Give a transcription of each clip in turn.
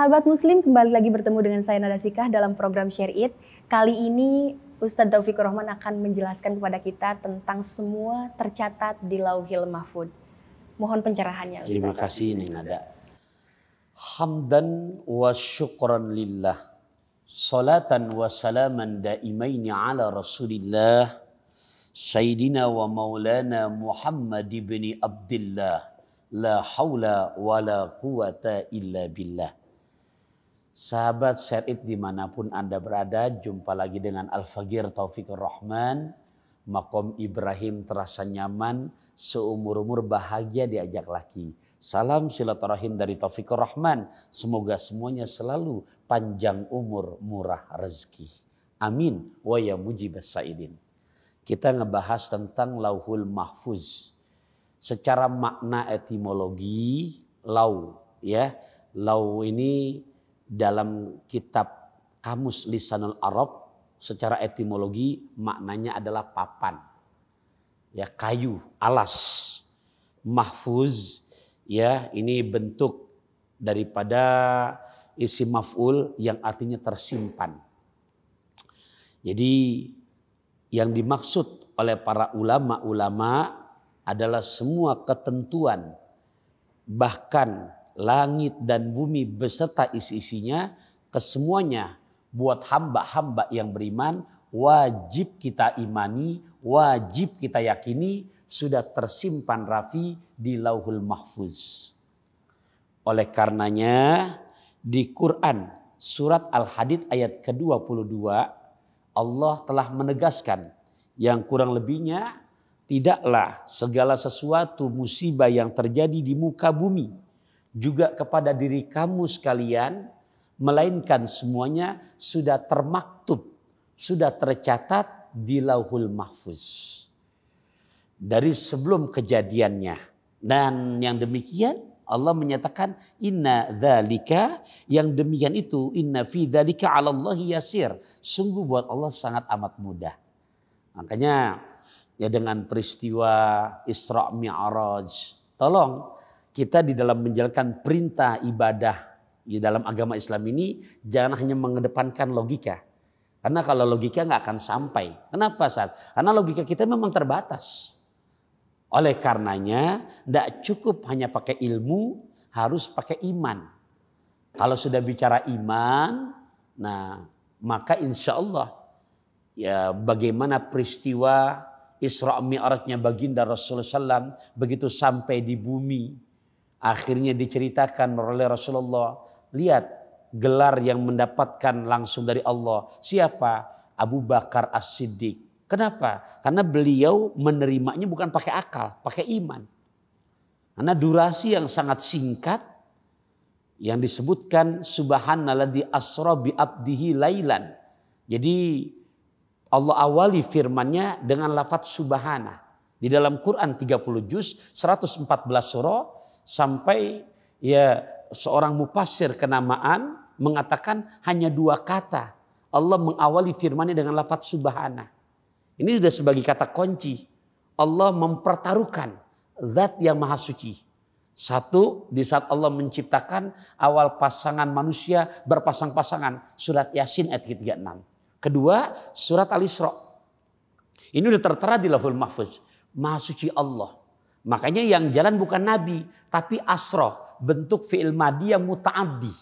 Sahabat Muslim kembali lagi bertemu dengan saya Nada Sikah dalam program Share It. Kali ini Ustadz Taufik Rahman akan menjelaskan kepada kita tentang semua tercatat di Lauhil Mahfud. Mohon pencerahannya Ustadz. Terima kasih ini Nada. Hamdan wa syukran lillah. Salatan wa salaman daimaini ala rasulillah. Sayyidina wa maulana Muhammad ibn Abdullah. La hawla wa la quwata illa billah. Sahabat Syed dimanapun Anda berada, jumpa lagi dengan Al-Fagir Taufik Rahman. Makom Ibrahim terasa nyaman, seumur-umur bahagia diajak laki. Salam silaturahim dari Taufik Rahman. Semoga semuanya selalu panjang umur, murah rezeki. Amin. Wa ya mujibas sa'idin. Kita ngebahas tentang lauhul mahfuz secara makna etimologi lau ya lau ini dalam kitab Kamus Lisanul Arab secara etimologi maknanya adalah papan. Ya, kayu, alas. Mahfuz ya, ini bentuk daripada isi maf'ul yang artinya tersimpan. Jadi yang dimaksud oleh para ulama-ulama adalah semua ketentuan bahkan langit dan bumi beserta isi-isinya, kesemuanya buat hamba-hamba yang beriman wajib kita imani, wajib kita yakini sudah tersimpan rafi di Lauhul Mahfuz. Oleh karenanya di Quran surat Al-Hadid ayat ke-22 Allah telah menegaskan yang kurang lebihnya tidaklah segala sesuatu musibah yang terjadi di muka bumi juga kepada diri kamu sekalian, melainkan semuanya sudah termaktub, sudah tercatat di Lauhul Mahfuz dari sebelum kejadiannya. Dan yang demikian Allah menyatakan inna dzalika yang demikian itu inna fi dzalika 'alallahi Allah yasir. Sungguh buat Allah sangat amat mudah. Makanya ya dengan peristiwa Isra Mi'raj, tolong kita di dalam menjalankan perintah ibadah di dalam agama Islam ini jangan hanya mengedepankan logika. Karena kalau logika nggak akan sampai. Kenapa saat? Karena logika kita memang terbatas. Oleh karenanya tidak cukup hanya pakai ilmu, harus pakai iman. Kalau sudah bicara iman, nah maka insya Allah ya bagaimana peristiwa Isra Mi'rajnya baginda Rasulullah SAW begitu sampai di bumi Akhirnya diceritakan oleh Rasulullah, lihat gelar yang mendapatkan langsung dari Allah. Siapa? Abu Bakar As-Siddiq. Kenapa? Karena beliau menerimanya bukan pakai akal, pakai iman. Karena durasi yang sangat singkat yang disebutkan subhanalladzi asra bi abdihi lailan. Jadi Allah awali firmannya dengan lafaz subhana. Di dalam Quran 30 juz, 114 surah, sampai ya seorang mupasir kenamaan mengatakan hanya dua kata. Allah mengawali firmannya dengan lafaz subhana. Ini sudah sebagai kata kunci. Allah mempertaruhkan zat yang maha suci. Satu, di saat Allah menciptakan awal pasangan manusia berpasang-pasangan. Surat Yasin ayat 36. Kedua, surat Al-Isra. Ini sudah tertera di lahul mahfuz. Maha suci Allah Makanya yang jalan bukan nabi, tapi asroh. Bentuk fi'il madi yang muta'addi.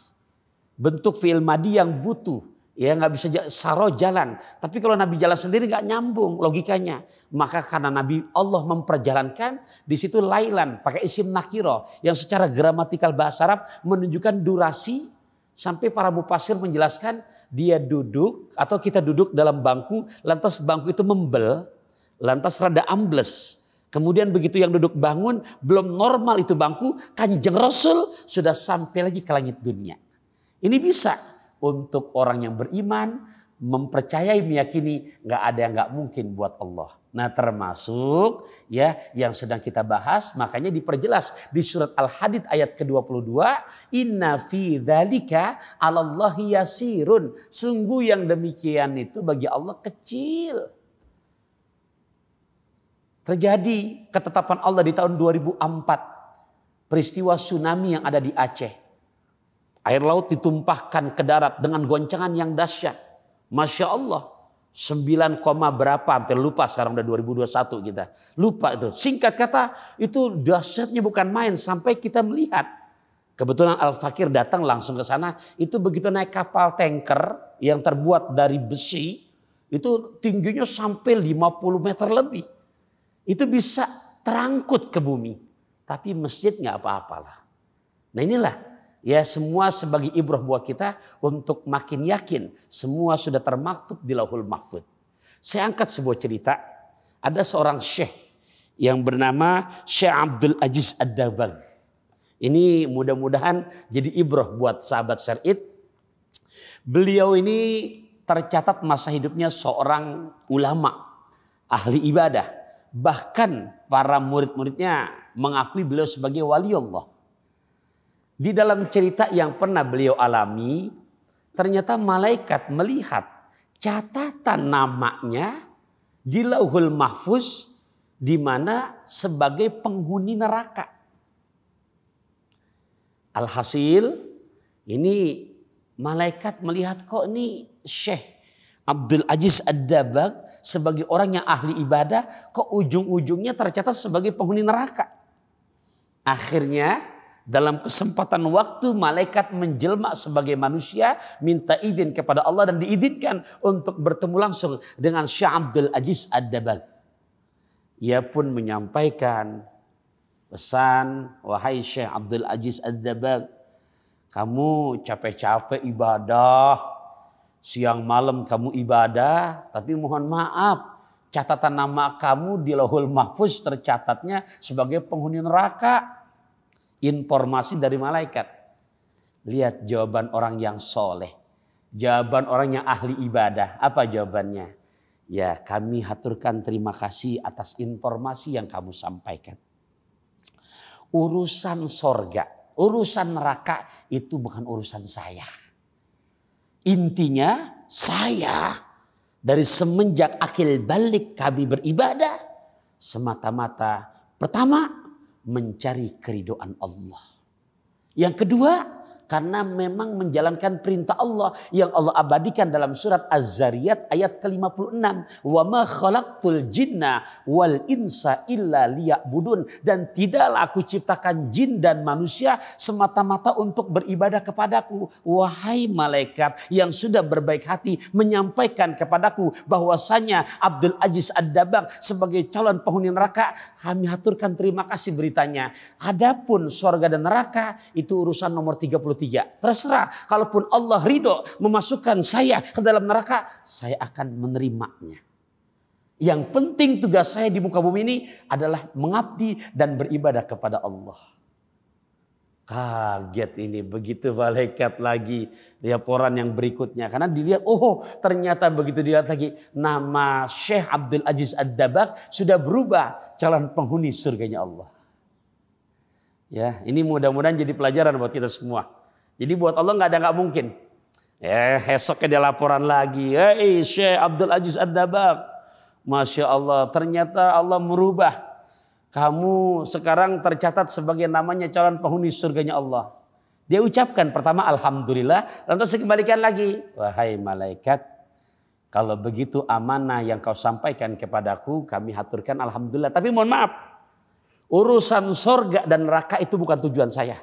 Bentuk fi'il madi yang butuh. Ya nggak bisa saro jalan. Tapi kalau Nabi jalan sendiri nggak nyambung logikanya. Maka karena Nabi Allah memperjalankan di situ lailan pakai isim nakiro yang secara gramatikal bahasa Arab menunjukkan durasi sampai para mupasir menjelaskan dia duduk atau kita duduk dalam bangku lantas bangku itu membel lantas rada ambles Kemudian begitu yang duduk bangun, belum normal itu bangku, kanjeng Rasul sudah sampai lagi ke langit dunia. Ini bisa untuk orang yang beriman, mempercayai, meyakini nggak ada yang nggak mungkin buat Allah. Nah termasuk ya yang sedang kita bahas makanya diperjelas di surat Al-Hadid ayat ke-22 inna fi dhalika 'alallahi yasirun sungguh yang demikian itu bagi Allah kecil. Terjadi ketetapan Allah di tahun 2004. Peristiwa tsunami yang ada di Aceh. Air laut ditumpahkan ke darat dengan goncangan yang dahsyat. Masya Allah. 9, berapa hampir lupa sekarang udah 2021 kita. Lupa itu. Singkat kata itu dahsyatnya bukan main sampai kita melihat. Kebetulan Al-Fakir datang langsung ke sana. Itu begitu naik kapal tanker yang terbuat dari besi. Itu tingginya sampai 50 meter lebih itu bisa terangkut ke bumi. Tapi masjid nggak apa-apalah. Nah inilah ya semua sebagai ibrah buat kita untuk makin yakin semua sudah termaktub di lahul mahfud. Saya angkat sebuah cerita. Ada seorang syekh yang bernama Syekh Abdul Aziz Ad-Dabag. Ini mudah-mudahan jadi ibrah buat sahabat syar'id. Beliau ini tercatat masa hidupnya seorang ulama, ahli ibadah. Bahkan para murid-muridnya mengakui beliau sebagai wali Allah. Di dalam cerita yang pernah beliau alami, ternyata malaikat melihat catatan namanya di lauhul mahfuz di mana sebagai penghuni neraka. Alhasil ini malaikat melihat kok ini syekh Abdul Aziz Ad-Dabag sebagai orang yang ahli ibadah kok ujung-ujungnya tercatat sebagai penghuni neraka. Akhirnya dalam kesempatan waktu malaikat menjelma sebagai manusia minta izin kepada Allah dan diizinkan untuk bertemu langsung dengan Syekh Abdul Aziz Ad-Dabag. Ia pun menyampaikan pesan, wahai Syekh Abdul Aziz Ad-Dabag, kamu capek-capek ibadah, Siang malam kamu ibadah, tapi mohon maaf, catatan nama kamu di lohul Mahfuz tercatatnya sebagai penghuni neraka. Informasi dari malaikat. Lihat jawaban orang yang soleh. Jawaban orang yang ahli ibadah. Apa jawabannya? Ya kami haturkan terima kasih atas informasi yang kamu sampaikan. Urusan sorga, urusan neraka itu bukan urusan saya. Intinya saya dari semenjak akil balik kami beribadah semata-mata pertama mencari keridoan Allah. Yang kedua karena memang menjalankan perintah Allah yang Allah abadikan dalam surat Az-Zariyat ayat ke-56. Wa ma khalaqtul jinna wal insa illa budun Dan tidaklah aku ciptakan jin dan manusia semata-mata untuk beribadah kepadaku. Wahai malaikat yang sudah berbaik hati menyampaikan kepadaku bahwasanya Abdul Aziz Ad-Dabak sebagai calon penghuni neraka kami haturkan terima kasih beritanya. Adapun surga dan neraka itu urusan nomor tiga 33. Terserah, kalaupun Allah ridho memasukkan saya ke dalam neraka, saya akan menerimanya. Yang penting tugas saya di muka bumi ini adalah mengabdi dan beribadah kepada Allah. Kaget ini begitu malaikat lagi laporan yang berikutnya karena dilihat oh, oh ternyata begitu dilihat lagi nama Syekh Abdul Aziz Ad-Dabak sudah berubah calon penghuni surganya Allah. Ya, ini mudah-mudahan jadi pelajaran buat kita semua. Jadi buat Allah nggak ada nggak mungkin. Ya, esoknya dia laporan lagi. Eh, Syekh Abdul Aziz Ad-Dabak. Masya Allah, ternyata Allah merubah. Kamu sekarang tercatat sebagai namanya calon penghuni surganya Allah. Dia ucapkan pertama Alhamdulillah, lantas dikembalikan lagi. Wahai malaikat, kalau begitu amanah yang kau sampaikan kepadaku, kami haturkan Alhamdulillah. Tapi mohon maaf, Urusan sorga dan neraka itu bukan tujuan saya.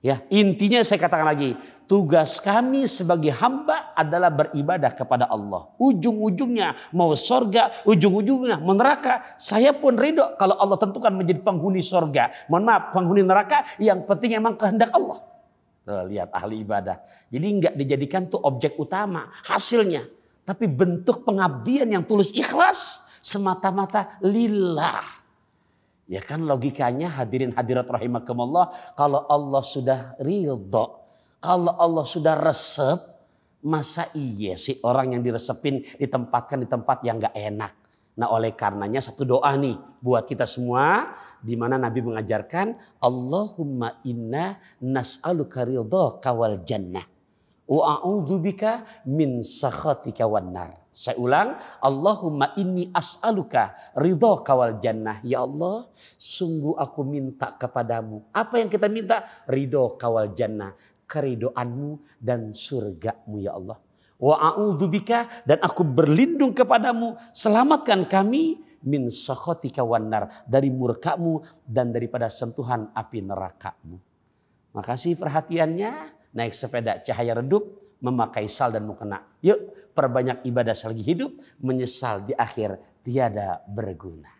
Ya, intinya saya katakan lagi, tugas kami sebagai hamba adalah beribadah kepada Allah. Ujung-ujungnya mau sorga, ujung-ujungnya mau neraka. Saya pun ridho kalau Allah tentukan menjadi penghuni sorga. Mohon maaf, penghuni neraka yang penting emang kehendak Allah. Tuh, lihat ahli ibadah. Jadi nggak dijadikan tuh objek utama hasilnya. Tapi bentuk pengabdian yang tulus ikhlas semata-mata lillah. Ya kan logikanya hadirin hadirat rahimakumullah kalau Allah sudah ridho, kalau Allah sudah resep, masa iya sih orang yang diresepin ditempatkan di tempat yang gak enak. Nah oleh karenanya satu doa nih buat kita semua di mana Nabi mengajarkan Allahumma inna nas'aluka ridho kawal jannah. Wa a'udzubika min sakhatika wannar. Saya ulang, Allahumma inni as'aluka ridho kawal jannah. Ya Allah, sungguh aku minta kepadamu. Apa yang kita minta? Ridho kawal jannah. Keridoanmu dan surgamu ya Allah. Wa a'udzubika dan aku berlindung kepadamu. Selamatkan kami min sakhotika wanar. Dari murkamu dan daripada sentuhan api nerakamu. Makasih perhatiannya naik sepeda cahaya redup, memakai sal dan mukena. Yuk, perbanyak ibadah selagi hidup, menyesal di akhir tiada berguna.